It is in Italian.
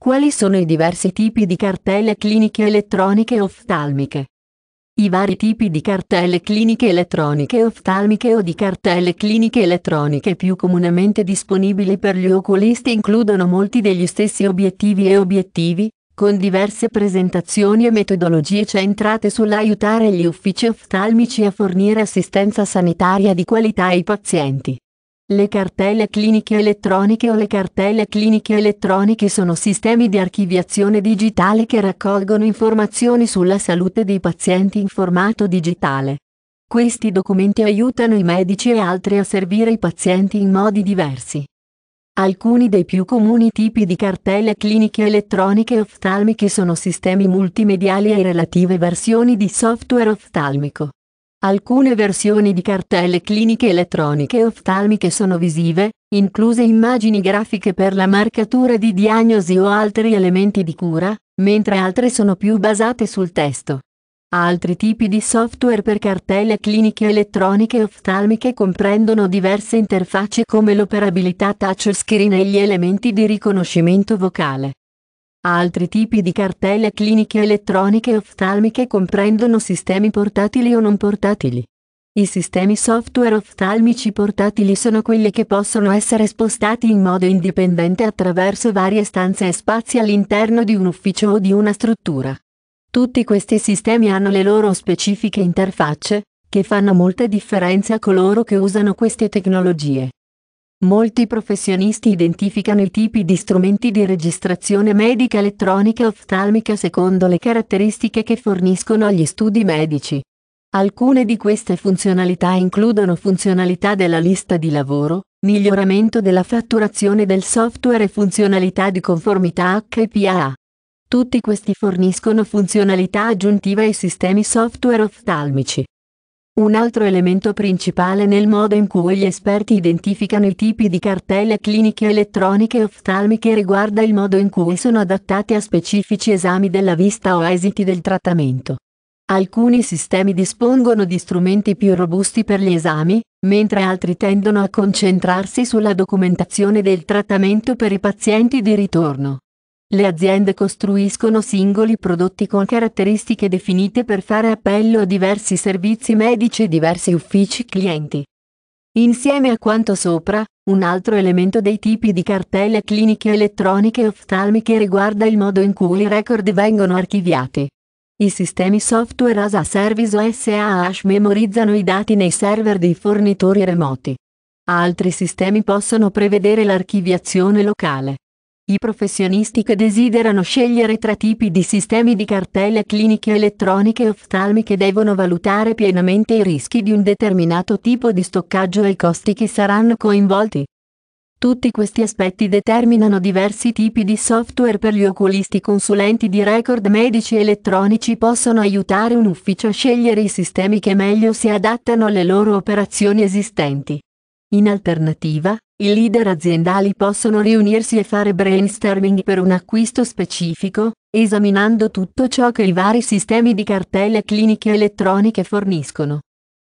Quali sono i diversi tipi di cartelle cliniche elettroniche oftalmiche? I vari tipi di cartelle cliniche elettroniche oftalmiche o di cartelle cliniche elettroniche più comunemente disponibili per gli oculisti includono molti degli stessi obiettivi e obiettivi, con diverse presentazioni e metodologie centrate sull'aiutare gli uffici oftalmici a fornire assistenza sanitaria di qualità ai pazienti. Le cartelle cliniche elettroniche o le cartelle cliniche elettroniche sono sistemi di archiviazione digitale che raccolgono informazioni sulla salute dei pazienti in formato digitale. Questi documenti aiutano i medici e altri a servire i pazienti in modi diversi. Alcuni dei più comuni tipi di cartelle cliniche elettroniche oftalmiche sono sistemi multimediali e relative versioni di software oftalmico. Alcune versioni di cartelle cliniche elettroniche oftalmiche sono visive, incluse immagini grafiche per la marcatura di diagnosi o altri elementi di cura, mentre altre sono più basate sul testo. Altri tipi di software per cartelle cliniche elettroniche oftalmiche comprendono diverse interfacce come l'operabilità touchscreen e gli elementi di riconoscimento vocale. Altri tipi di cartelle cliniche elettroniche oftalmiche comprendono sistemi portatili o non portatili. I sistemi software oftalmici portatili sono quelli che possono essere spostati in modo indipendente attraverso varie stanze e spazi all'interno di un ufficio o di una struttura. Tutti questi sistemi hanno le loro specifiche interfacce, che fanno molta differenza a coloro che usano queste tecnologie. Molti professionisti identificano i tipi di strumenti di registrazione medica elettronica oftalmica secondo le caratteristiche che forniscono agli studi medici. Alcune di queste funzionalità includono funzionalità della lista di lavoro, miglioramento della fatturazione del software e funzionalità di conformità HPAA. Tutti questi forniscono funzionalità aggiuntiva ai sistemi software oftalmici. Un altro elemento principale nel modo in cui gli esperti identificano i tipi di cartelle cliniche elettroniche oftalmiche riguarda il modo in cui sono adattati a specifici esami della vista o esiti del trattamento. Alcuni sistemi dispongono di strumenti più robusti per gli esami, mentre altri tendono a concentrarsi sulla documentazione del trattamento per i pazienti di ritorno. Le aziende costruiscono singoli prodotti con caratteristiche definite per fare appello a diversi servizi medici e diversi uffici clienti. Insieme a quanto sopra, un altro elemento dei tipi di cartelle cliniche elettroniche oftalmiche riguarda il modo in cui i record vengono archiviati. I sistemi software as a service o SaaS memorizzano i dati nei server dei fornitori remoti. Altri sistemi possono prevedere l'archiviazione locale. I professionisti che desiderano scegliere tra tipi di sistemi di cartelle cliniche elettroniche e oftalmiche devono valutare pienamente i rischi di un determinato tipo di stoccaggio e i costi che saranno coinvolti. Tutti questi aspetti determinano diversi tipi di software per gli oculisti consulenti di record medici elettronici possono aiutare un ufficio a scegliere i sistemi che meglio si adattano alle loro operazioni esistenti. In alternativa, i leader aziendali possono riunirsi e fare brainstorming per un acquisto specifico, esaminando tutto ciò che i vari sistemi di cartelle cliniche elettroniche forniscono.